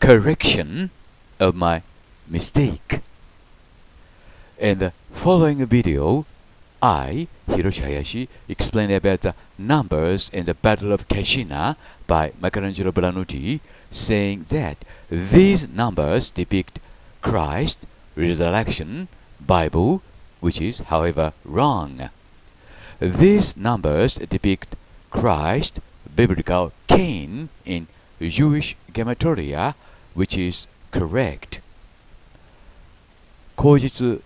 correction of my mistake. In the following video, I, Hiroshi Hayashi, explain about the numbers in the Battle of Kashina by Michelangelo Branucci, saying that these numbers depict Christ, resurrection, Bible, which is, however, wrong. These numbers depict Christ, biblical Cain in Jewish gematria, which is correct 口述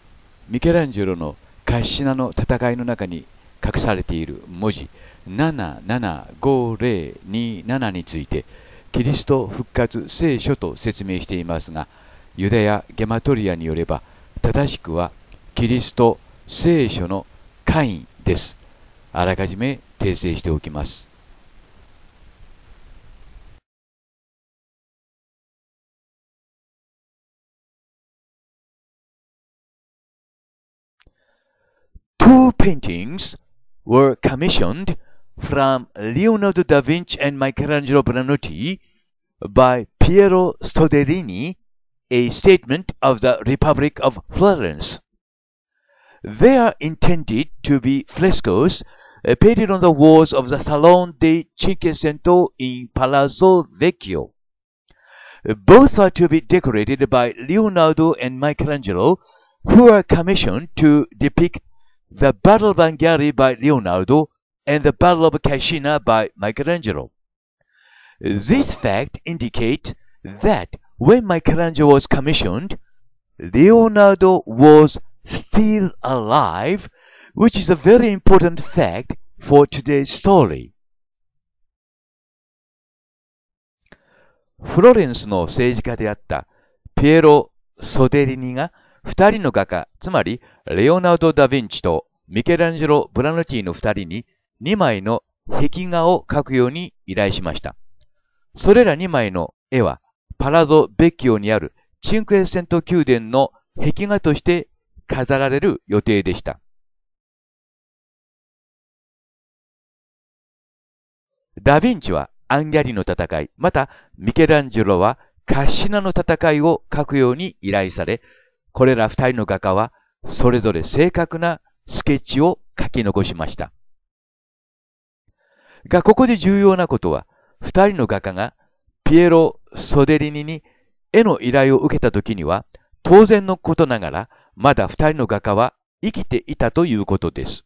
ミケランジェロのカッシナの戦いの中に隠されている文字775027についてキリスト復活聖書と説明していますがユダヤゲマトリアによれば正しくはキリスト聖書のインですあらかじめ訂正しておきます Two paintings were commissioned from Leonardo da Vinci and Michelangelo Branotti by Piero Soderini, a statement of the Republic of Florence. They are intended to be frescoes uh, painted on the walls of the Salon de Cinquecento in Palazzo Vecchio. Both are to be decorated by Leonardo and Michelangelo, who are commissioned to depict the Battle of Anghiari by Leonardo and the Battle of Cascina by Michelangelo. This fact indicates that when Michelangelo was commissioned, Leonardo was still alive, which is a very important fact for today's story. story. フロレンスの政治家であったピエロ・ソデリニが2人の画家、つまりレオナルド・ダ・ヴィンチとミケランジェロ・ブラノティの二人に2枚の壁画を描くように依頼しました。それら2枚の絵は、パラゾ・ベッキオにあるチンクエッセント宮殿の壁画として飾られる予定でした。ダ・ヴィンチはアンギャリの戦い、またミケランジェロはカッシナの戦いを描くように依頼され、これら二人の画家はそれぞれ正確なスケッチを書き残しました。が、ここで重要なことは、二人の画家がピエロ・ソデリニに絵の依頼を受けた時には、当然のことながら、まだ二人の画家は生きていたということです。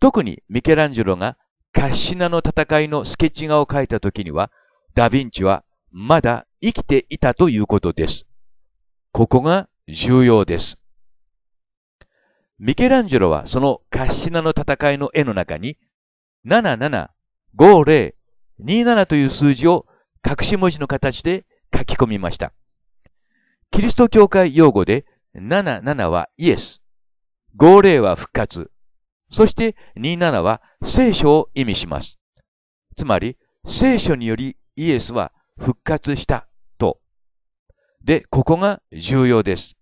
特にミケランジェロがカッシナの戦いのスケッチ画を描いた時には、ダヴィンチはまだ生きていたということです。ここが重要です。ミケランジェロはそのカッシナの戦いの絵の中に、775027という数字を隠し文字の形で書き込みました。キリスト教会用語で、77はイエス、50は復活、そして27は聖書を意味します。つまり、聖書によりイエスは復活したと。で、ここが重要です。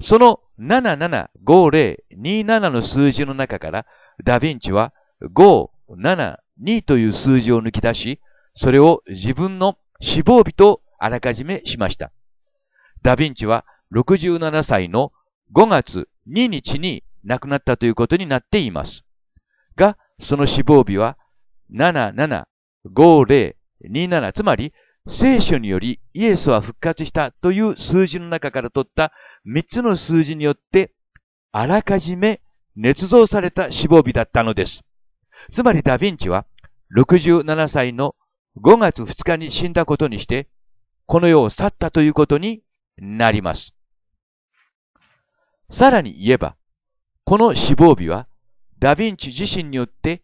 その775027の数字の中から、ダヴィンチは572という数字を抜き出し、それを自分の死亡日とあらかじめしました。ダヴィンチは67歳の5月2日に亡くなったということになっています。が、その死亡日は775027つまり聖書によりイエスは復活したという数字の中から取った3つの数字によって、あらかじめ捏造された死亡日だったのです。つまりダヴィンチは67歳の5月2日に死んだことにして、この世を去ったということになります。さらに言えば、この死亡日は、ダヴィンチ自身によって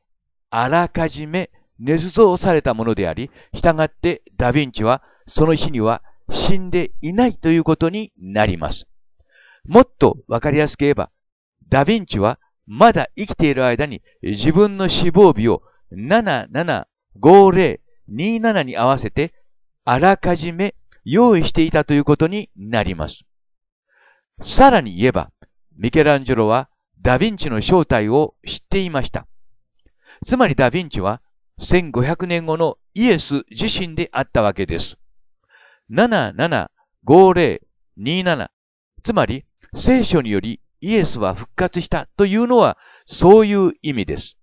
あらかじめ捏造されたものであり、従ってダヴィンチはその日には死んでいないということになります。もっとわかりやすく言えば、ダヴィンチはまだ生きている間に自分の死亡日を775027に合わせてあらかじめ用意していたということになります。さらに言えば、ミケランジェロはダヴィンチの正体を知っていました。つまりダヴィンチは1500年後のイエス自身であったわけです。775027つまり聖書によりイエスは復活したというのはそういう意味です。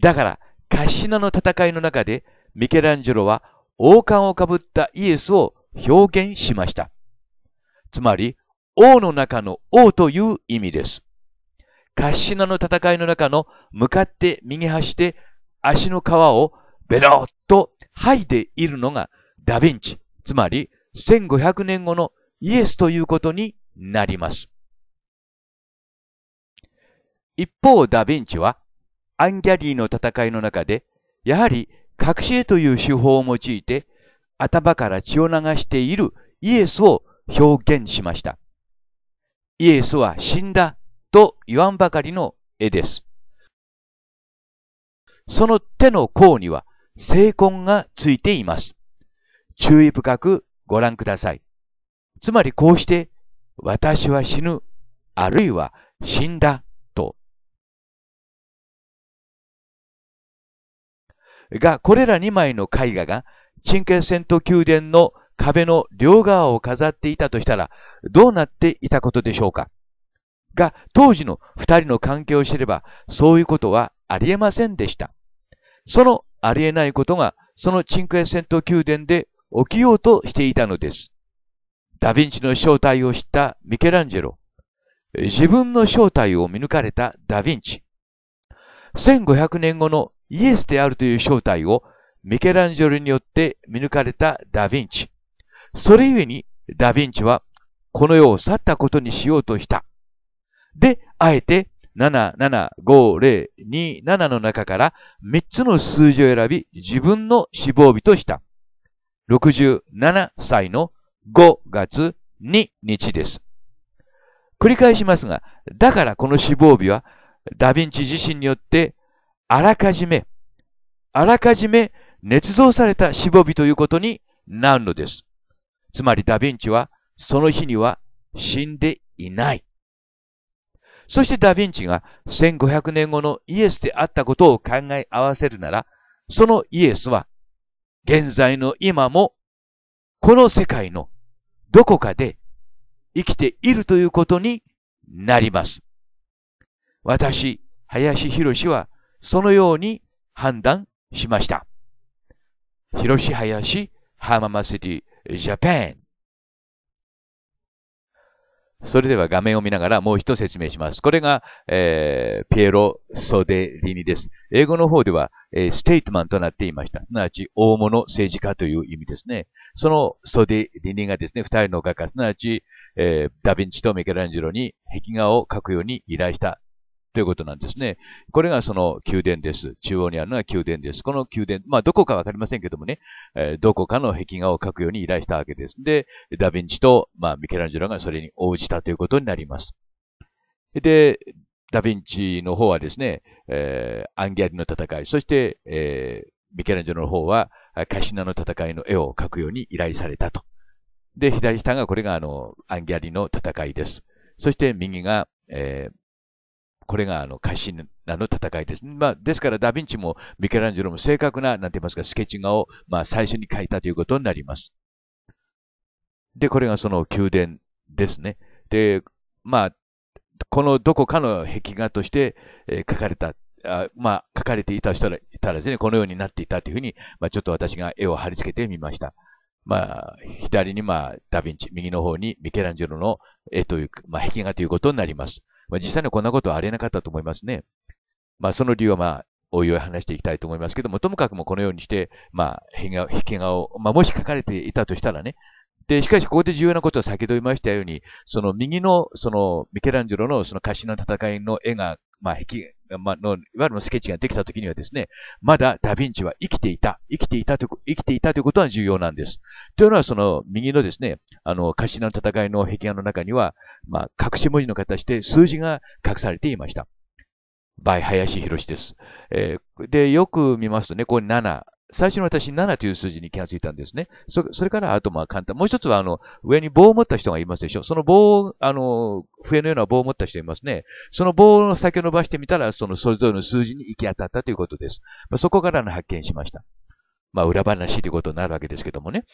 だから、カシナの戦いの中でミケランジェロは王冠をかぶったイエスを表現しました。つまり、王の中の王という意味です。カッシナの戦いの中の向かって右端で足の皮をベロッと剥いでいるのがダヴィンチ、つまり1500年後のイエスということになります。一方、ダヴィンチはアンギャリーの戦いの中で、やはり隠し絵という手法を用いて頭から血を流しているイエスを表現しました。イエスは死んだと言わんばかりの絵です。その手の甲には聖痕がついています。注意深くご覧ください。つまりこうして、私は死ぬ、あるいは死んだ、と。が、これら2枚の絵画が、神経戦闘宮殿の壁の両側を飾っていたとしたら、どうなっていたことでしょうかが当時の二人の関係を知れば、そういうことはありえませんでした。そのありえないことが、そのチンクエ戦闘宮殿で起きようとしていたのです。ダヴィンチの正体を知ったミケランジェロ。自分の正体を見抜かれたダヴィンチ。1500年後のイエスであるという正体をミケランジェロによって見抜かれたダヴィンチ。それゆえにダヴィンチはこの世を去ったことにしようとしたで、あえて775027の中から3つの数字を選び、自分の死亡日とした。67歳の5月2日です。繰り返しますが、だからこの死亡日は、ダヴィンチ自身によって、あらかじめ、あらかじめ捏造された死亡日ということになるのです。つまりダヴィンチは、その日には死んでいない。そしてダヴィンチが1500年後のイエスであったことを考え合わせるなら、そのイエスは、現在の今も、この世界のどこかで生きているということになります。私、林博はそのように判断しました。広し林浜松シティジャパンそれでは画面を見ながらもう一説明します。これが、えー、ピエロ・ソデリニです。英語の方では、えー、ステイトマンとなっていました。すなわち、大物政治家という意味ですね。そのソデリニがですね、二人の画家、すなわち、えー、ダヴィンチとミケランジェロに壁画を描くように依頼したということなんですね。これがその宮殿です。中央にあるのが宮殿です。この宮殿、まあどこかわかりませんけどもね、えー、どこかの壁画を描くように依頼したわけです。で、ダヴィンチと、まあ、ミケランジェロがそれに応じたということになります。で、ダヴィンチの方はですね、えー、アンギャリの戦い、そして、えー、ミケランジェロの方は、カシナの戦いの絵を描くように依頼されたと。で、左下がこれがあの、アンギャリの戦いです。そして右が、えー、これがあの会心なの戦いです。まあ、ですからダヴィンチもミケランジェロも正確な、なんて言いますか、スケッチ画を、まあ、最初に描いたということになります。で、これがその宮殿ですね。で、まあ、このどこかの壁画として、えー、描かれた、あまあ、描かれていた人ら、いたらですね、このようになっていたというふうに、まあ、ちょっと私が絵を貼り付けてみました。まあ、左に、まあ、ダヴィンチ、右の方にミケランジェロの絵という、まあ、壁画ということになります。まあ、実際にはこんなことはありえなかったと思いますね。まあ、その理由はまあ、おいおい話していきたいと思いますけども、ともかくもこのようにして、まあ、引け顔、を、まあ、もし書かれていたとしたらね、で、しかし、ここで重要なことを先ほど言いましたように、その右の、その、ミケランジェロのその歌詞の戦いの絵が、まあ、け、まあの、いわゆるスケッチができた時にはですね、まだダヴィンチは生きていた。生きていたと、生きていたということは重要なんです。というのは、その、右のですね、あの、カシナの戦いの壁画の中には、まあ、隠し文字の形で数字が隠されていました。by 林博です。えー、で、よく見ますとね、これ7、最初の私7という数字に気がついたんですね。それから、あとまあ簡単。もう一つは、あの、上に棒を持った人がいますでしょ。その棒を、あの、笛のような棒を持った人いますね。その棒の先を伸ばしてみたら、そのそれぞれの数字に行き当たったということです。まあ、そこからの発見しました。まあ、裏話ということになるわけですけどもね。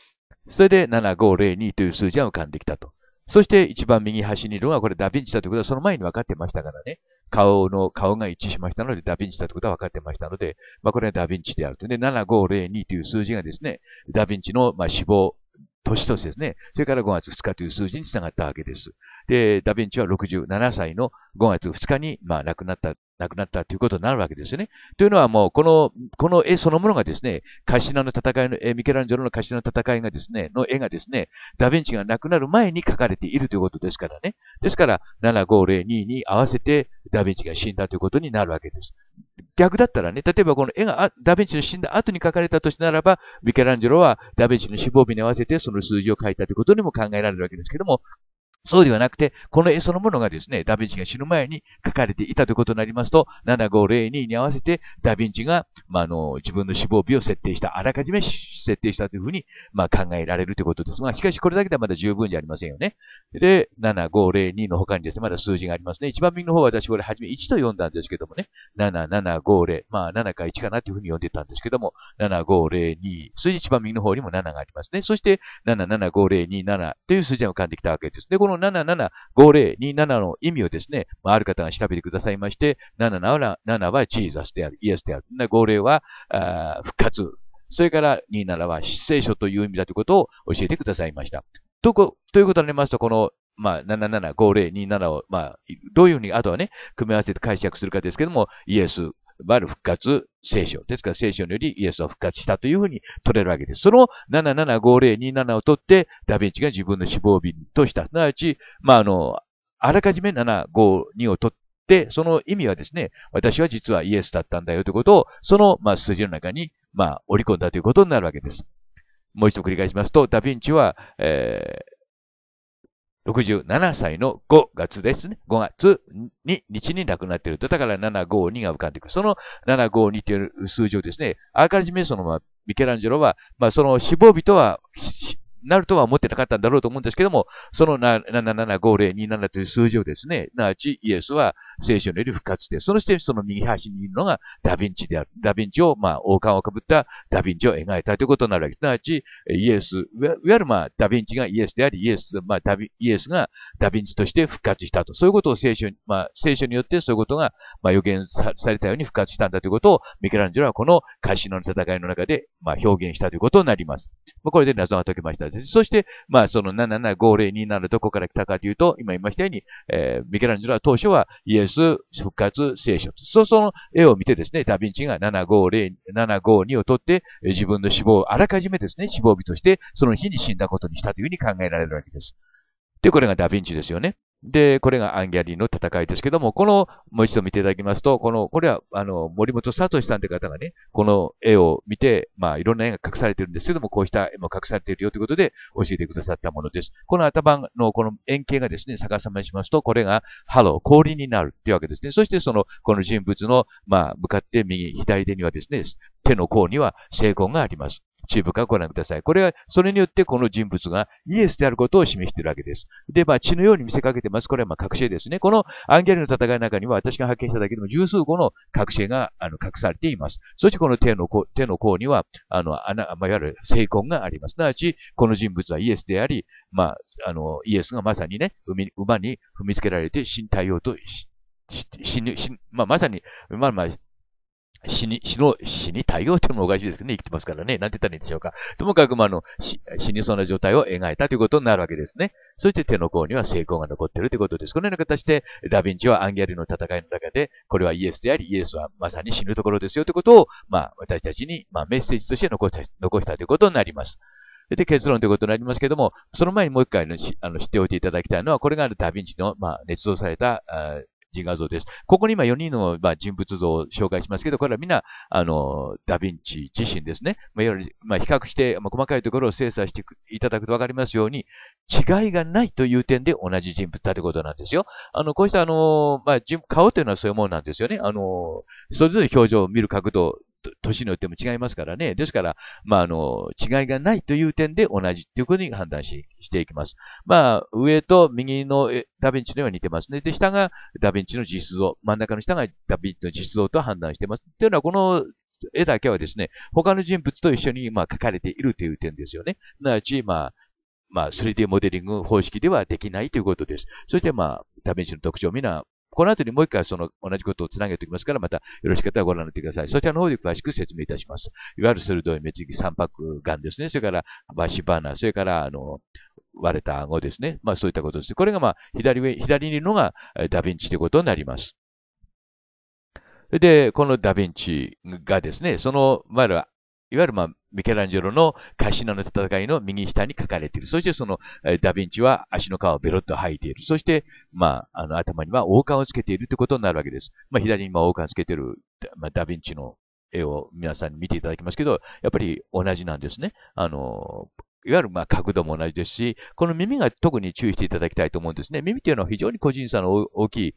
それで、7502という数字は浮かんできたと。そして、一番右端にいるのが、これダヴィンチだということは、その前に分かってましたからね。顔の、顔が一致しましたので、ダヴィンチだということは分かってましたので、まあ、これはダヴィンチであると。で、7502という数字がですね、ダヴィンチの、まあ、死亡、年とですね、それから5月2日という数字に従ったわけです。で、ダヴィンチは67歳の5月2日に、まあ、亡くなった、亡くなったということになるわけですよね。というのはもう、この、この絵そのものがですね、カシナの戦いのミケランジョロのカシナの戦いがですね、の絵がですね、ダヴィンチが亡くなる前に描かれているということですからね。ですから、75022に合わせてダヴィンチが死んだということになるわけです。逆だったらね、例えばこの絵がダヴィンチの死んだ後に描かれたとしならば、ミケランジェロはダヴィンチの死亡日に合わせてその数字を書いたということにも考えられるわけですけども、そうではなくて、この絵そのものがですね、ダヴィンチが死ぬ前に書かれていたということになりますと、7502に合わせて、ダヴィンチが、まあ、あの、自分の死亡日を設定した、あらかじめ設定したというふうに、まあ、考えられるということですが、しかしこれだけではまだ十分じゃありませんよね。で、7502の他にですね、まだ数字がありますね。一番右の方は私これ初め1と読んだんですけどもね、7750、まあ、7か1かなというふうに読んでたんですけども、7502、数字一番右の方にも7がありますね。そして、77502、7という数字が浮かんできたわけです。ね。このの775027の意味をですね、まあ、ある方が調べてくださいまして、77はチーザスである、イエスである。50はあ復活。それから27は聖書という意味だということを教えてくださいました。とということになりますと、このまあ、775027を、まあ、どういうふうに、あとはね、組み合わせて解釈するかですけども、イエス、バル復活聖書。ですから聖書によりイエスは復活したというふうに取れるわけです。その775027を取って、ダヴィンチが自分の死亡日とした。すなわち、まあ、あの、あらかじめ752を取って、その意味はですね、私は実はイエスだったんだよということを、その、まあ、数字の中に、まあ、織り込んだということになるわけです。もう一度繰り返しますと、ダヴィンチは、えー、67歳の5月ですね。5月に、日に亡くなっていると。だから752が浮かんでくる。その752という数字をですね、あらかじめそのままミケランジェロは、まあ、その死亡日とは、なるとは思ってなかったんだろうと思うんですけども、その775027という数字をですね、なわちイエスは聖書により復活して、そしてその右端にいるのがダヴィンチである。ダヴィンチを、まあ、王冠をかぶったダヴィンチを描いたということになるわけです。なあち、イエス、いわゆるまあ、ダヴィンチがイエスであり、イエス、まあ、ダヴィイエスがダヴィンチとして復活したと。そういうことを聖書に、まあ、聖書によってそういうことが、まあ、予言されたように復活したんだということを、ミケランジェロはこの歌詞の戦いの中で、まあ、表現したということになります。まあ、これで謎が解けました。です。そして、まあ、その77502になるとこから来たかというと、今言いましたように、えー、ミケランジェロは当初はイエス、復活、聖書。そ、その絵を見てですね、ダヴィンチが750、752を取って、自分の死亡をあらかじめですね、死亡日として、その日に死んだことにしたというふうに考えられるわけです。で、これがダヴィンチですよね。で、これがアンギャリーの戦いですけども、この、もう一度見ていただきますと、この、これは、あの、森本聡さんって方がね、この絵を見て、まあ、いろんな絵が隠されてるんですけども、こうした絵も隠されているよということで、教えてくださったものです。この頭のこの円形がですね、逆さまにしますと、これが、ハロー、氷になるっていうわけですね。そして、その、この人物の、まあ、向かって右、左手にはですね、手の甲には聖痕があります。一部かご覧ください。これは、それによってこの人物がイエスであることを示しているわけです。で、まあ、血のように見せかけてます。これはまあ、覚醒ですね。このアンギャリの戦いの中には、私が発見しただけでも十数個の覚醒が、あの、隠されています。そしてこの手の甲、手の甲には、あの、穴、まあ、いわゆる聖魂があります。すなわち、この人物はイエスであり、まあ、あの、イエスがまさにね、馬に踏みつけられて身体用とし死ぬ、死ぬ、まあ、まさに、まあまあ、死に、死の、死に対応ってもおかしいですけどね、生きてますからね。なんて言ったらいいんでしょうか。ともかく、まあ、の、死、にそうな状態を描いたということになるわけですね。そして手の甲には成功が残ってるということです。このような形で、ダヴィンチはアンギャリの戦いの中で、これはイエスであり、イエスはまさに死ぬところですよということを、まあ、私たちに、まあ、メッセージとして残した、残したということになります。で、結論ということになりますけども、その前にもう一回のあの知っておいていただきたいのは、これがダヴィンチの、まあ、捏造された、自画像です。ここに今4人の、まあ、人物像を紹介しますけど、これはみんな、あの、ダヴィンチ自身ですね。まあ、いわゆる、まあ、比較して、まあ、細かいところを精査していただくとわかりますように、違いがないという点で同じ人物だということなんですよ。あの、こうした、あの、まあ、顔というのはそういうものなんですよね。あの、それぞれ表情を見る角度、年によっても違いますからね。ですから、まあ、あの、違いがないという点で同じということに判断ししていきます。まあ、上と右のダヴィンチのように似てますね。で、下がダヴィンチの実像、真ん中の下がダヴィンチの実像と判断してます。というのは、この絵だけはですね、他の人物と一緒に、まあ、描かれているという点ですよね。すなわち、まあ、まあ、3D モデリング方式ではできないということです。そして、まあ、ダヴィンチの特徴を皆この後にもう一回その同じことをつなげておきますから、またよろしかったらご覧になってください。そちらの方で詳しく説明いたします。いわゆる鋭い目つき、三白眼ですね。それから、バシバナ、それから、あの、割れた顎ですね。まあそういったことです。これがまあ左上、左にいるのがダヴィンチということになります。で、このダヴィンチがですね、その、まあ、いわゆる、まあ、ミケランジェロのカシナの戦いの右下に書かれている。そしてその、ダヴィンチは足の皮をベロッと吐いている。そして、まあ、あの、頭には王冠をつけているということになるわけです。まあ、左に王冠をつけている、まあ、ダヴィンチの絵を皆さんに見ていただきますけど、やっぱり同じなんですね。あの、いわゆるまあ角度も同じですし、この耳が特に注意していただきたいと思うんですね。耳というのは非常に個人差の大きい、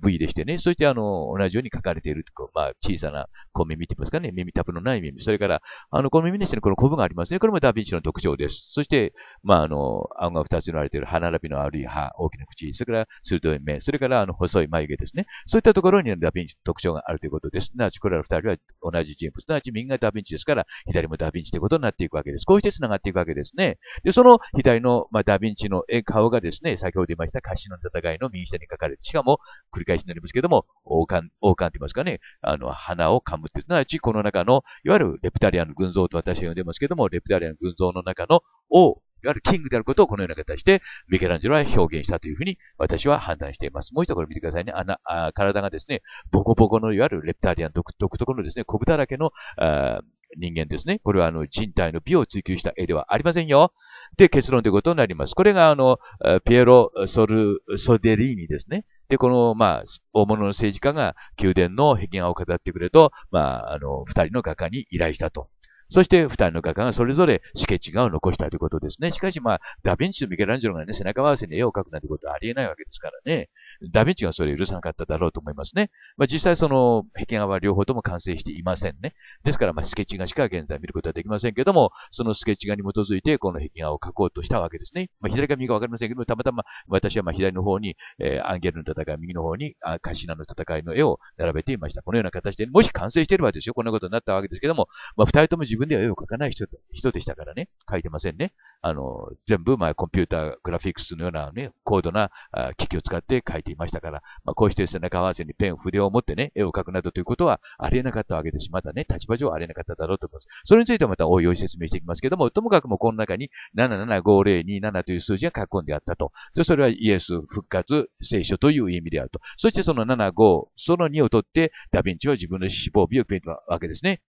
部位でしてね、そしてあの、同じように書かれている、まあ、小さな小耳って言いますかね、耳タブのない耳。それから、あの、この耳にしてのこのコブがありますね。これもダヴィンチの特徴です。そして、まあ、あの、顎が2つ塗られている歯並びの悪い歯、大きな口、それから鋭い目、それからあの、細い眉毛ですね。そういったところにダヴィンチの特徴があるということです。なわち、これら2人は同じ人物、なち右がダヴィンチですから、左もダヴィンチということになっていくわけです。こうして繋がっていくわけです。ですね。で、その左の、まあ、ダヴィンチの顔がですね、先ほど言いましたカシの戦いの右下に書かれて、しかも繰り返しになりますけども、王冠、王冠って言いますかね、あの、花を噛むっていうわち、この中の、いわゆるレプタリアの群像と私は呼んでますけども、レプタリアの群像の中の王、いわゆるキングであることをこのような形で、ミケランジェロは表現したというふうに私は判断しています。もう一度これ見てくださいね。ああ体がですね、ボコボコのいわゆるレプタリアン独特のですね、コブだけの、あ人間ですね。これはあの人体の美を追求した絵ではありませんよ。で、結論ということになります。これがあの、ピエロ・ソル・ソデリーニですね。で、この、まあ、大物の政治家が宮殿の壁画を飾ってくれと、まあ、あの、二人の画家に依頼したと。そして二人の画家がそれぞれスケッチ画を残したということですね。しかしまあ、ダヴィンチとミケランジェロがね、背中合わせに絵を描くなんてことはありえないわけですからね。ダヴィンチがそれを許さなかっただろうと思いますね。まあ実際その壁画は両方とも完成していませんね。ですからまあスケッチ画しか現在見ることはできませんけども、そのスケッチ画に基づいてこの壁画を描こうとしたわけですね。まあ左か右かわかりませんけども、たまたま私はまあ左の方に、えー、アンゲルの戦い、右の方にカシナの戦いの絵を並べていました。このような形で、もし完成していればですよ、こんなことになったわけですけども、まあ二人とも自分分では絵を描かない人人でしたからね、書いてませんね。あの、全部、まあ、コンピューターグラフィックスのようなね、高度な機器を使って書いていましたから、まあ、こうして背中合わせにペン、筆を持ってね、絵を描くなどということはありえなかったわけですし、またね、立場上ありえなかっただろうと思います。それについてはまたおいおい説明していきますけども、ともかくもこの中に775027という数字が書き込んであったと。で、それはイエス、復活、聖書という意味であると。そしてその75、その2を取って、ダヴィンチは自分の死亡日を決めたわけですね。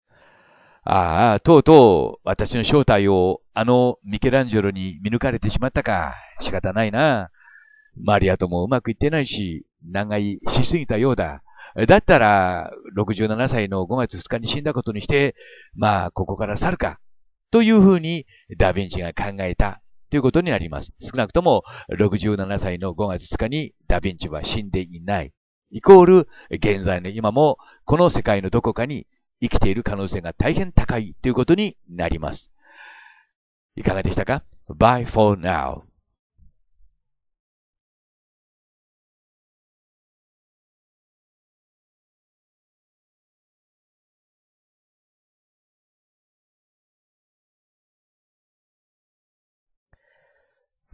ああ、とうとう私の正体をあのミケランジェロに見抜かれてしまったか。仕方ないな。マリアともうまくいってないし、難解しすぎたようだ。だったら、67歳の5月2日に死んだことにして、まあ、ここから去るか。というふうに、ダヴィンチが考えたということになります。少なくとも、67歳の5月2日にダヴィンチは死んでいない。イコール、現在の今も、この世界のどこかに生きている可能性が大変高いということになります。いかがでしたか ?Bye for now.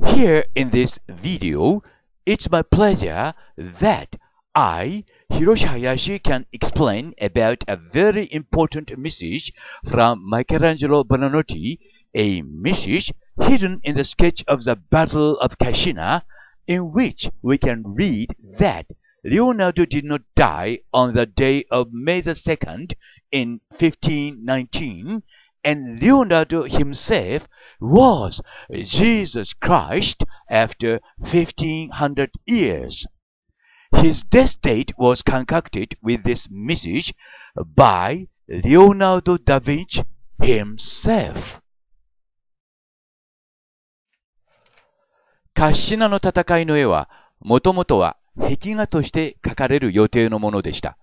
Here in this video, it's my pleasure that I, Hiroshi Hayashi, can explain about a very important message from Michelangelo Buonarroti, a message hidden in the sketch of the Battle of Cascina, in which we can read that Leonardo did not die on the day of May the 2nd in 1519, and Leonardo himself was Jesus Christ after 1500 years. His death date was concocted with this message by Leonardo da Vinci himself. カッシナの戦いの絵は、もともとは壁画として描かれる予定のものでした。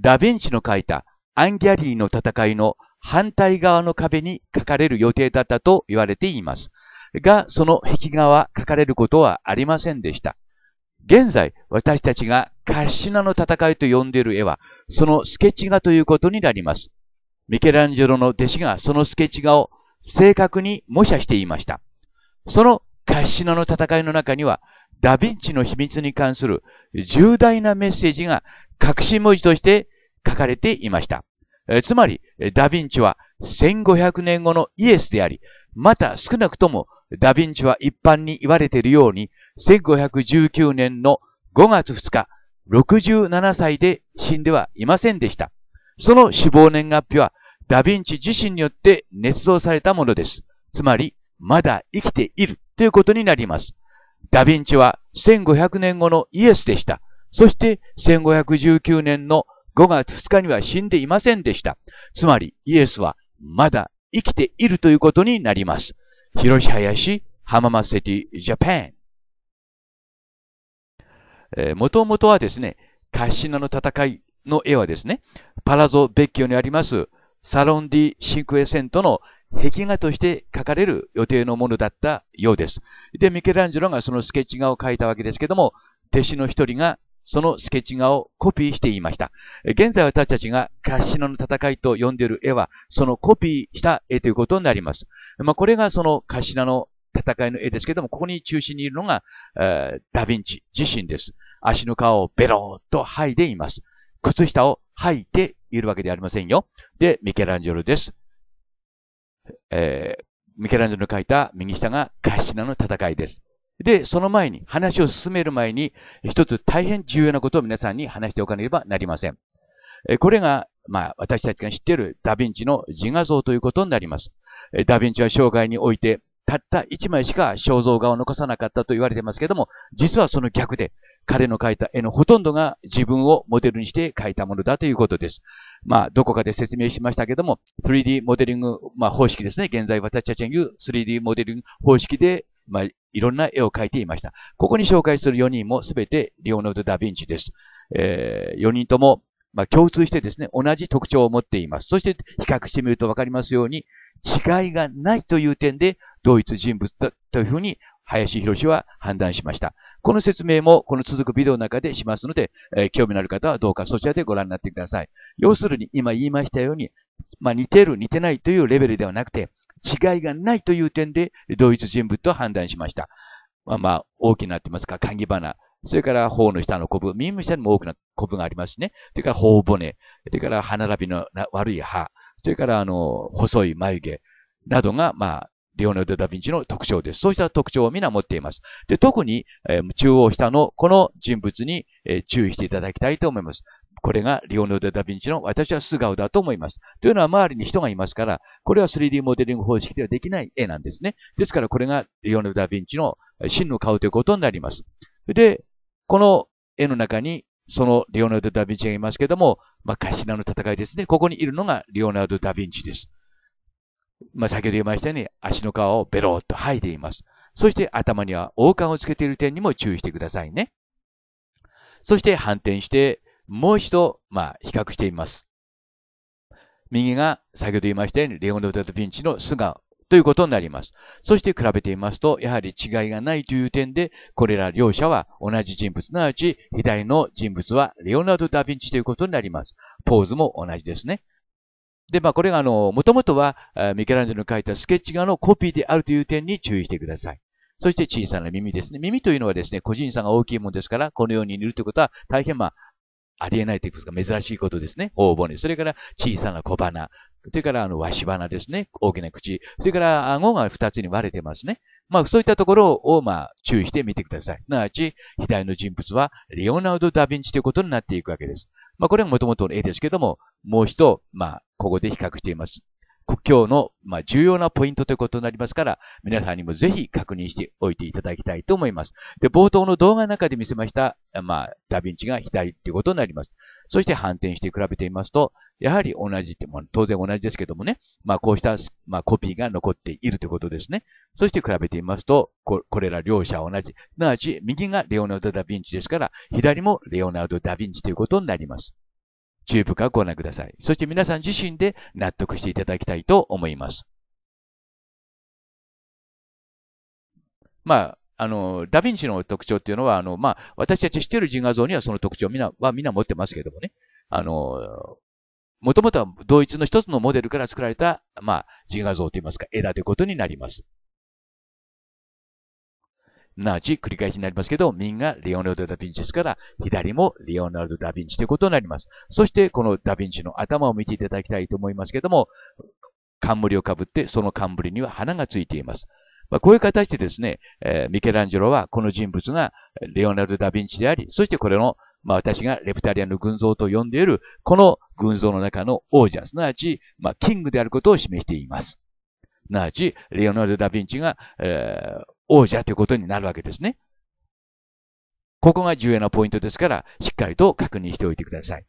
ダヴィンチの描いたアンギャリーの戦いの反対側の壁に描かれる予定だったと言われています。が、その壁画は描かれることはありませんでした。現在、私たちがカッシナの戦いと呼んでいる絵は、そのスケッチ画ということになります。ミケランジェロの弟子がそのスケッチ画を正確に模写していました。そのカッシナの戦いの中には、ダヴィンチの秘密に関する重大なメッセージが隠し文字として書かれていました。つまり、ダヴィンチは1500年後のイエスであり、また少なくともダヴィンチは一般に言われているように、1519年の5月2日、67歳で死んではいませんでした。その死亡年月日は、ダヴィンチ自身によって捏造されたものです。つまり、まだ生きているということになります。ダヴィンチは1500年後のイエスでした。そして1519年の5月2日には死んでいませんでした。つまりイエスはまだ生きているということになります。広し林浜松セティジャパンもと元々はですね、カシナの戦いの絵はですね、パラゾ・ベッキオにありますサロン・ディ・シンクエセントの壁画として描かれる予定のものだったようです。で、ミケランジェロがそのスケッチ画を描いたわけですけども、弟子の一人がそのスケッチ画をコピーしていました。現在私たちがカシナの戦いと呼んでいる絵は、そのコピーした絵ということになります。まあ、これがそのカシナの戦いの絵ですけども、ここに中心にいるのが、えー、ダヴィンチ自身です。足の皮をベローっと剥いでいます。靴下を履いているわけではありませんよ。で、ミケランジェロです。えー、ミケランジェロの書いた右下がカシナの戦いです。で、その前に、話を進める前に、一つ大変重要なことを皆さんに話しておかなければなりません。えこれが、まあ、私たちが知っているダヴィンチの自画像ということになります。ダヴィンチは生涯において、たった1枚しか肖像画を残さなかったと言われてますけども、実はその逆で、彼の描いた絵のほとんどが自分をモデルにして描いたものだということです。まあ、どこかで説明しましたけども、3D モデリング、まあ、方式ですね。現在私たちが言う 3D モデリング方式で、まあ、いろんな絵を描いていました。ここに紹介する4人もすべてリオノルド・ダ・ヴィンチです。えー、4人ともまあ、共通してですね、同じ特徴を持っています。そして、比較してみるとわかりますように、違いがないという点で、同一人物だというふうに、林博士は判断しました。この説明も、この続くビデオの中でしますので、えー、興味のある方はどうかそちらでご覧になってください。要するに、今言いましたように、まあ、似てる、似てないというレベルではなくて、違いがないという点で、同一人物と判断しました。まあまあ、大きくなってますか、鍵花。それから頬の下のコブ、耳の下にも多くなコブがありますしね。それから頬骨、それから歯並びの悪い歯、それからあの、細い眉毛などが、まあ、リオネルド・ダ・ヴィンチの特徴です。そうした特徴を皆持っています。で、特に、えー、中央下のこの人物に、えー、注意していただきたいと思います。これがリオネルド・ダ・ヴィンチの私は素顔だと思います。というのは周りに人がいますから、これは 3D モデリング方式ではできない絵なんですね。ですからこれがリオネルド・ダ・ヴィンチの真の顔ということになります。で、この絵の中に、そのレオナルド・ダ・ヴィンチがいますけども、まあ、ナの戦いですね。ここにいるのがレオナルド・ダ・ヴィンチです。まあ、先ほど言いましたように、足の皮をベローっと剥いでいます。そして頭には王冠をつけている点にも注意してくださいね。そして反転して、もう一度、まあ、比較してみます。右が、先ほど言いましたように、レオナルド・ダ・ヴィンチの素顔、ということになります。そして比べてみますと、やはり違いがないという点で、これら両者は同じ人物、すなわち左の人物はレオナルド・ダ・ヴィンチということになります。ポーズも同じですね。で、まあこれがあの、もともとはミケランジェロの書いたスケッチ画のコピーであるという点に注意してください。そして小さな耳ですね。耳というのはですね、個人差が大きいものですから、このように塗るということは大変まあ、ありえないということか、珍しいことですね。方骨。に。それから、小さな小鼻。それから、あの、わし鼻ですね。大きな口。それから、顎が2つに割れてますね。まあ、そういったところを、まあ、注意してみてください。すなわち、左の人物は、レオナルド・ダ・ヴィンチということになっていくわけです。まあ、これがもともとの絵ですけども、もう一度、まあ、ここで比較しています。今日の、まあ、重要なポイントということになりますから、皆さんにもぜひ確認しておいていただきたいと思います。で、冒頭の動画の中で見せました、まあ、ダヴィンチが左ということになります。そして反転して比べてみますと、やはり同じって、まあ、当然同じですけどもね、まあこうした、まあ、コピーが残っているということですね。そして比べてみますと、これら両者同じ。すなわち、右がレオナルド・ダ・ヴィンチですから、左もレオナルド・ダ・ヴィンチということになります。注意かくご覧ください。そして皆さん自身で納得していただきたいと思います。まあ、あの、ダヴィンチの特徴っていうのは、あの、まあ、私たち知っている自画像にはその特徴みんな、はみんな持ってますけどもね。あの、もともとは同一の一つのモデルから作られた、まあ、自画像といいますか、枝ということになります。なあち繰り返しになりますけど、右がレオナルド・ダ・ヴィンチですから、左もレオナルド・ダ・ヴィンチということになります。そして、このダ・ヴィンチの頭を見ていただきたいと思いますけども、冠をかぶって、その冠には花がついています。まあ、こういう形でですね、えー、ミケランジェロはこの人物がレオナルド・ダ・ヴィンチであり、そしてこれの、まあ、私がレプタリアンの群像と呼んでいる、この群像の中の王者、すなわち、まあ、キングであることを示しています。すなわち、レオナルド・ダ・ヴィンチが、えー、王者ということになるわけですね。ここが重要なポイントですから、しっかりと確認しておいてください。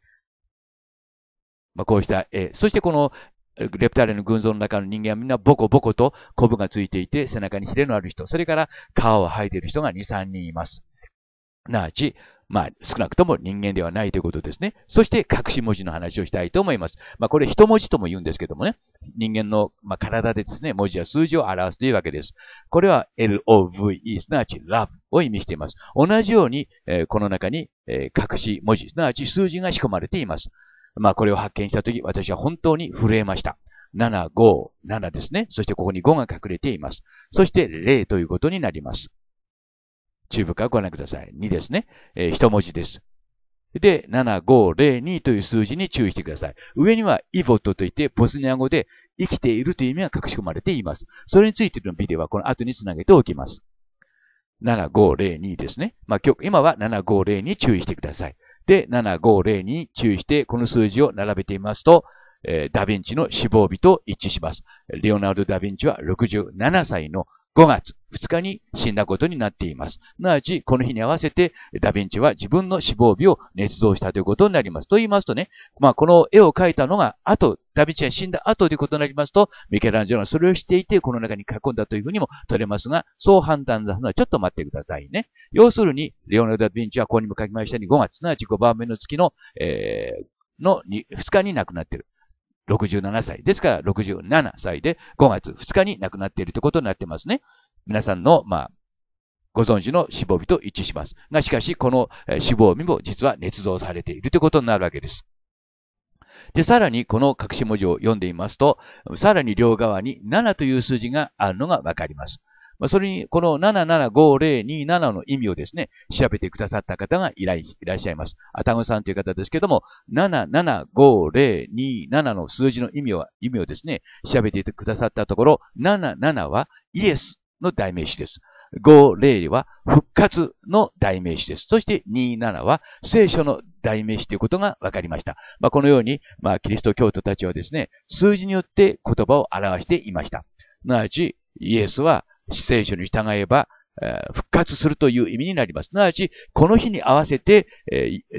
まあ、こうした絵。そしてこのレプターレの群像の中の人間はみんなボコボコとコブがついていて、背中にヒレのある人、それから皮を剥いている人が2、3人います。なわち、まあ、少なくとも人間ではないということですね。そして、隠し文字の話をしたいと思います。まあ、これ、一文字とも言うんですけどもね。人間の、まあ、体でですね、文字や数字を表すというわけです。これは LOVE、すなわち love を意味しています。同じように、えー、この中に、えー、隠し文字、すなわち数字が仕込まれています。まあ、これを発見したとき、私は本当に震えました。7、5、7ですね。そしてここに5が隠れています。そして0ということになります。中部からご覧ください。2ですね。えー、一文字です。で、7502という数字に注意してください。上にはイボットといって、ボスニア語で生きているという意味が隠し込まれています。それについてのビデオはこの後につなげておきます。7502ですね。まあ、今は7502に注意してください。で、750に注意して、この数字を並べてみますと、えー、ダヴィンチの死亡日と一致します。レオナルド・ダヴィンチは67歳の5月2日に死んだことになっています。なわち、この日に合わせて、ダヴィンチは自分の死亡日を捏造したということになります。と言いますとね、まあ、この絵を描いたのが、あとダビンチは死んだ後でことになりますと、ミケランジェロはそれをしていて、この中に書き込んだというふうにも取れますが、そう判断すのはちょっと待ってくださいね。要するに、レオナルド・ダ・ヴィンチはここにも書きましたように、5月、すなわち5番目の月の、えー、の 2, 2日に亡くなっている。67歳。ですから、67歳で5月2日に亡くなっているということになってますね。皆さんの、まあ、ご存知の死亡日と一致します。が、しかし、この死亡日も実は捏造されているということになるわけです。で、さらにこの隠し文字を読んでみますと、さらに両側に7という数字があるのがわかります。それに、この775027の意味をですね、調べてくださった方がいらっしゃいます。アタムさんという方ですけども、775027の数字の意味を、意味をですね、調べてくださったところ、77はイエスの代名詞です。50は復活の代名詞です。そして27は聖書の代名詞ということが分かりました。まあ、このように、まあ、キリスト教徒たちはですね、数字によって言葉を表していました。なわち、イエスは聖書に従えば、復活するという意味になります。なわち、この日に合わせて、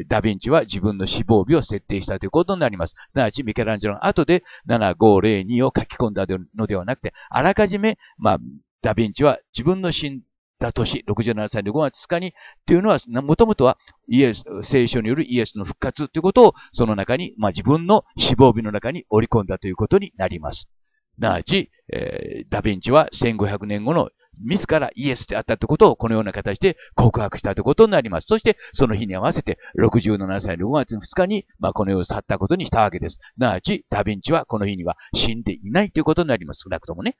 ダヴィンチは自分の死亡日を設定したということになります。すなわち、ミケランジェロの後で7502を書き込んだのではなくて、あらかじめ、まあ、ダヴィンチは自分の死んだ年、67歳の5月2日に、というのは、もともとはイエス、聖書によるイエスの復活ということを、その中に、まあ、自分の死亡日の中に織り込んだということになります。なあち、えー、ダヴィンチは1500年後の自らイエスであったということをこのような形で告白したということになります。そして、その日に合わせて67歳の5月2日に、まあ、この世を去ったことにしたわけです。なあち、ダヴィンチはこの日には死んでいないということになります。少なくともね。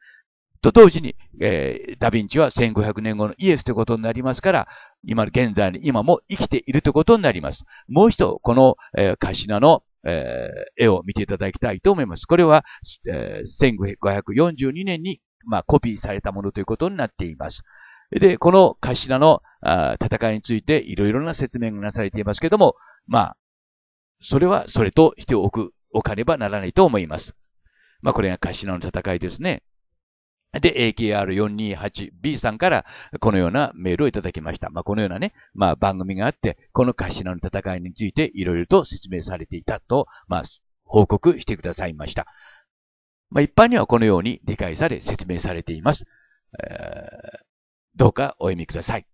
と同時に、えー、ダヴィンチは1500年後のイエスということになりますから、今、現在に今も生きているということになります。もう一度、この、えー、カシナの、えー、絵を見ていただきたいと思います。これは、えー、1542年に、まあ、コピーされたものということになっています。で、このカシナの戦いについていろいろな説明がなされていますけども、まあ、それはそれとしておく、おかねばならないと思います。まあ、これがカシナの戦いですね。で、AKR428B さんからこのようなメールをいただきました。まあ、このようなね、まあ、番組があって、このカシナの戦いについていろいろと説明されていたと、まあ、報告してくださいました。まあ、一般にはこのように理解され説明されています。えー、どうかお読みください。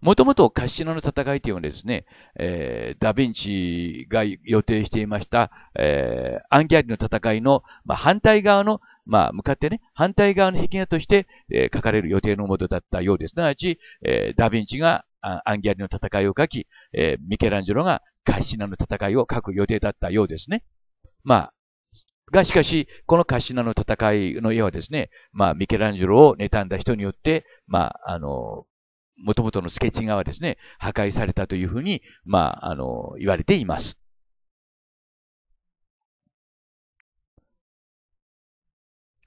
もともとカッシナの戦いというのはですね、えー、ダヴィンチが予定していました、えー、アンギャリの戦いの、まあ、反対側のまあ、向かってね、反対側の壁画として、えー、書かれる予定のもとだったようです。なわち、えー、ダヴィンチがアンギャリの戦いを書き、えー、ミケランジェロがカシナの戦いを書く予定だったようですね。まあ、が、しかし、このカシナの戦いの絵はですね、まあ、ミケランジェロを妬んだ人によって、まあ、あの、もともとのスケッチ画はですね、破壊されたというふうに、まあ、あの、言われています。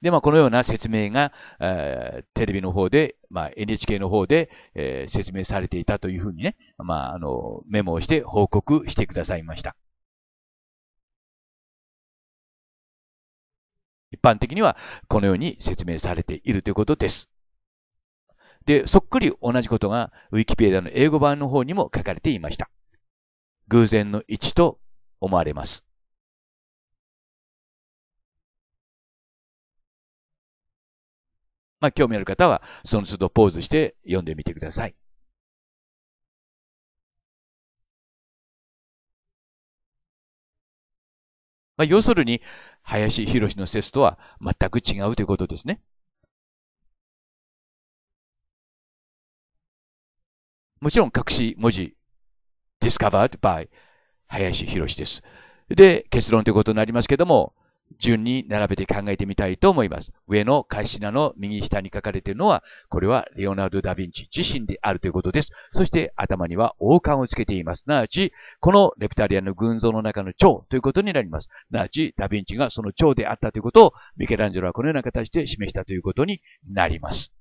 で、まあ、このような説明が、えー、テレビの方で、まあ、NHK の方で、えー、説明されていたというふうにね、まあ、あの、メモをして報告してくださいました。一般的にはこのように説明されているということです。で、そっくり同じことがウィキペディアの英語版の方にも書かれていました。偶然の一致と思われます。まあ、興味ある方は、その都度ポーズして読んでみてください。まあ、要するに、林博の説とは全く違うということですね。もちろん隠し文字、discovered by 林博です。で、結論ということになりますけども、順に並べて考えてみたいと思います。上のカシナの右下に書かれているのは、これはレオナルド・ダ・ヴィンチ自身であるということです。そして頭には王冠をつけています。すなわち、このレプタリアの群像の中の蝶ということになります。すなわち、ダ・ヴィンチがその蝶であったということを、ミケランジェロはこのような形で示したということになります。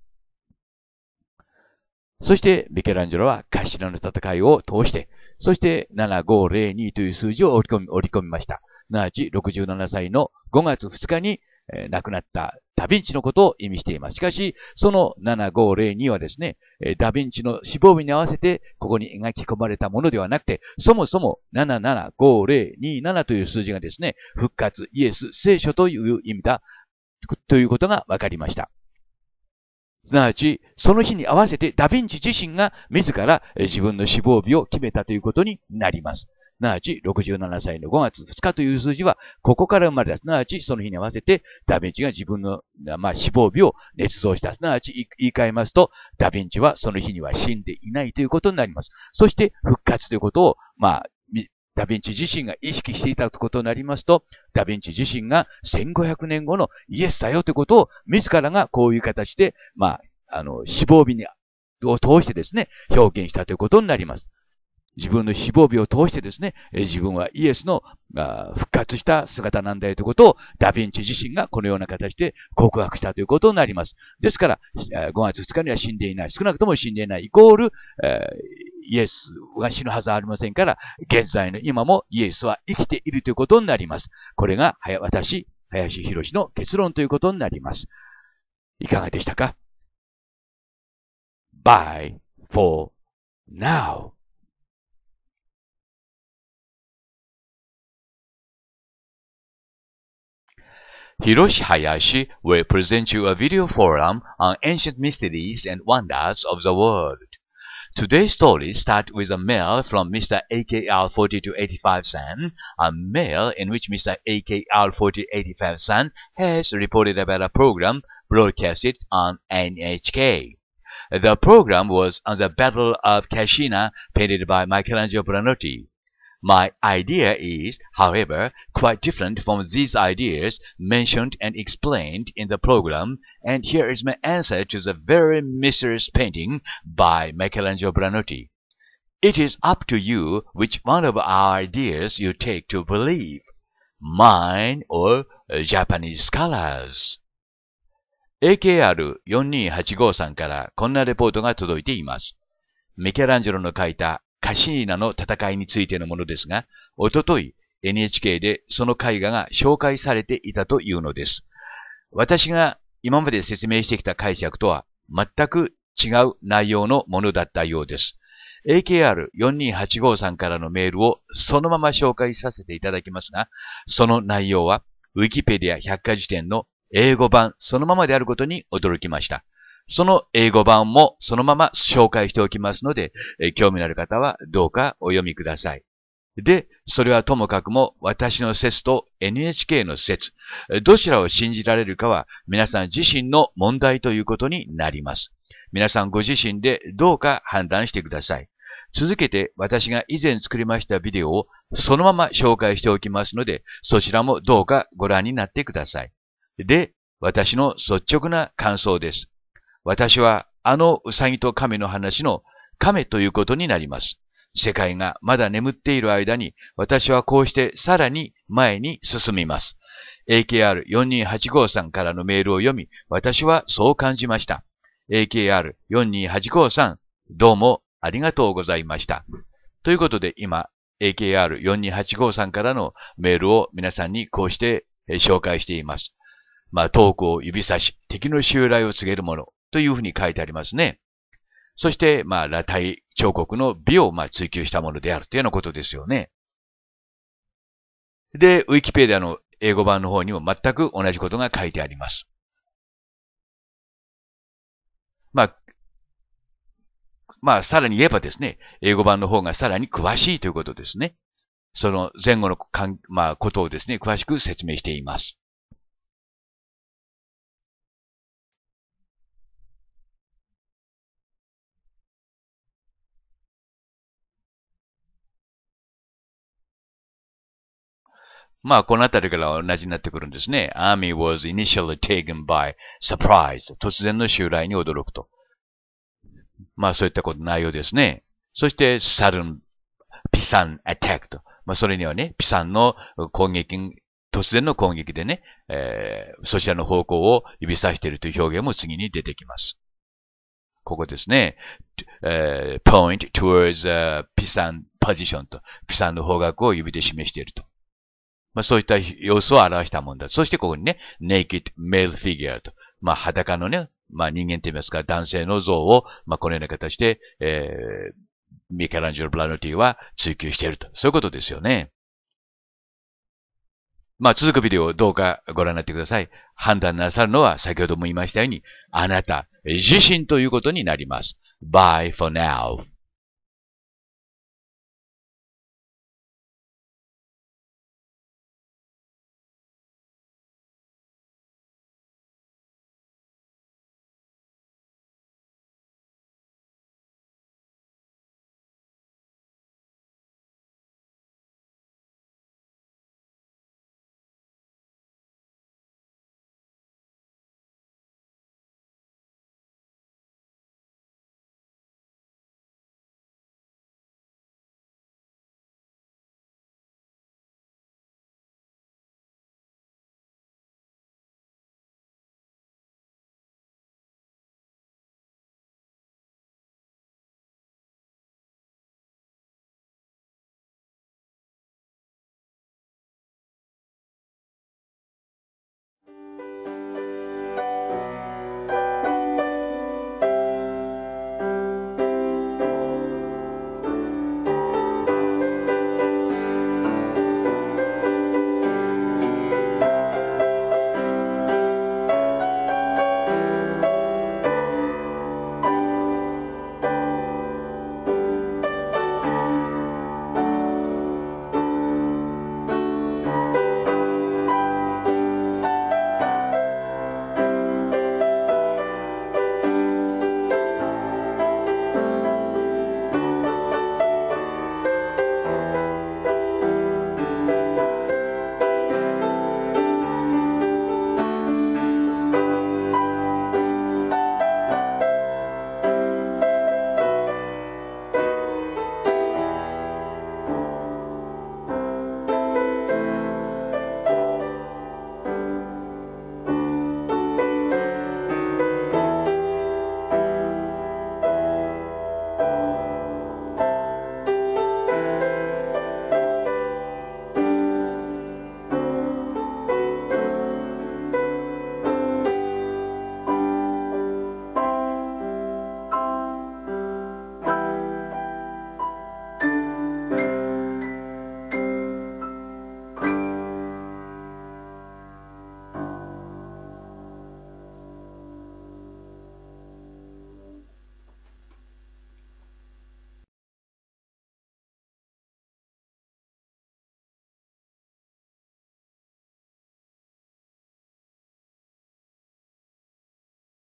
そしてミケランジェロはカシラの戦いを通して、そして7502という数字を織り込み織り込みました。すなわち67歳の5月2日に、えー、亡くなったダヴィンチのことを意味しています。しかし、その7502はですね、えー、ダヴィンチの死亡日に合わせてここに描き込まれたものではなくて、そもそも775027という数字がですね、復活、イエス、聖書という意味だ、ということが分かりました。すなわち、その日に合わせてダヴィンチ自身が自ら自分の死亡日を決めたということになります。すなわち、67歳の5月2日という数字は、ここから生まれた。すなわち、その日に合わせて、ダヴィンチが自分の、まあ、死亡日を捏造した。すなわち、言い換えますと、ダヴィンチはその日には死んでいないということになります。そして、復活ということを、まあ、ダヴィンチ自身が意識していたことになりますと、ダヴィンチ自身が1500年後のイエスだよということを自らがこういう形で、まあ、あの、死亡日に、を通してですね、表現したということになります。自分の死亡日を通してですね、自分はイエスの復活した姿なんだよということをダヴィンチ自身がこのような形で告白したということになります。ですから、5月2日には死んでいない。少なくとも死んでいない。イコール、イエスが死ぬはずありませんから、現在の今もイエスは生きているということになります。これが、私、林博士の結論ということになります。いかがでしたか ?by e for now. Hiroshi Hayashi will present you a video forum on ancient mysteries and wonders of the world. Today's story starts with a mail from Mr. AKR 4285 San, a mail in which Mr. AKR 4285 San has reported about a program broadcasted on NHK. The program was on the Battle of Kashina, painted by Michelangelo Branotti. My idea is, however, quite different from these ideas mentioned and explained in the program, and here is my answer to the very mysterious painting by Michelangelo Branotti. It is up to you which one of our ideas you take to believe, mine or Japanese scholars. AKR4285 号さんからこんなレポートが届いています。ミケランジェロの書いたカシーナの戦いについてのものですが、おととい NHK でその絵画が紹介されていたというのです。私が今まで説明してきた解釈とは全く違う内容のものだったようです。AKR4285 さんからのメールをそのまま紹介させていただきますが、その内容はウィキペディア百科事典の英語版そのままであることに驚きました。その英語版もそのまま紹介しておきますので、興味のある方はどうかお読みください。で、それはともかくも私の説と NHK の説、どちらを信じられるかは皆さん自身の問題ということになります。皆さんご自身でどうか判断してください。続けて私が以前作りましたビデオをそのまま紹介しておきますので、そちらもどうかご覧になってください。で、私の率直な感想です。私はあのウサギと亀の話の亀ということになります。世界がまだ眠っている間に、私はこうしてさらに前に進みます。AKR4285 さんからのメールを読み、私はそう感じました。AKR4285 さん、どうもありがとうございました。ということで今、AKR4285 さんからのメールを皆さんにこうして紹介しています。まあ、トークを指差し、敵の襲来を告げるもの、というふうに書いてありますね。そして、まあ、裸体彫刻の美を、まあ、追求したものであるというようなことですよね。で、ウィキペディアの英語版の方にも全く同じことが書いてあります。まあ、まあ、さらに言えばですね、英語版の方がさらに詳しいということですね。その前後のかん、まあ、ことをですね、詳しく説明しています。まあ、このあたりから同じになってくるんですね。army was initially taken by surprise. 突然の襲来に驚くと。まあ、そういったこと、内容ですね。そして、sudden, ピサン attack と。まあ、それにはね、ピサンの攻撃、突然の攻撃でね、えー、そちらの方向を指さしているという表現も次に出てきます。ここですね。えー、point towards a ピサン a position と、ピサンの方角を指で示していると。まあ、そういった様子を表したもんだ。そしてここにね、naked male figure と、まあ、裸のね、まあ、人間って言いますか、男性の像を、まあ、このような形で、えー、ミケランジェロ・ブラノティは追求していると。そういうことですよね。まあ、続くビデオをどうかご覧になってください。判断なさるのは先ほども言いましたように、あなた自身ということになります。Bye for now. Thank you.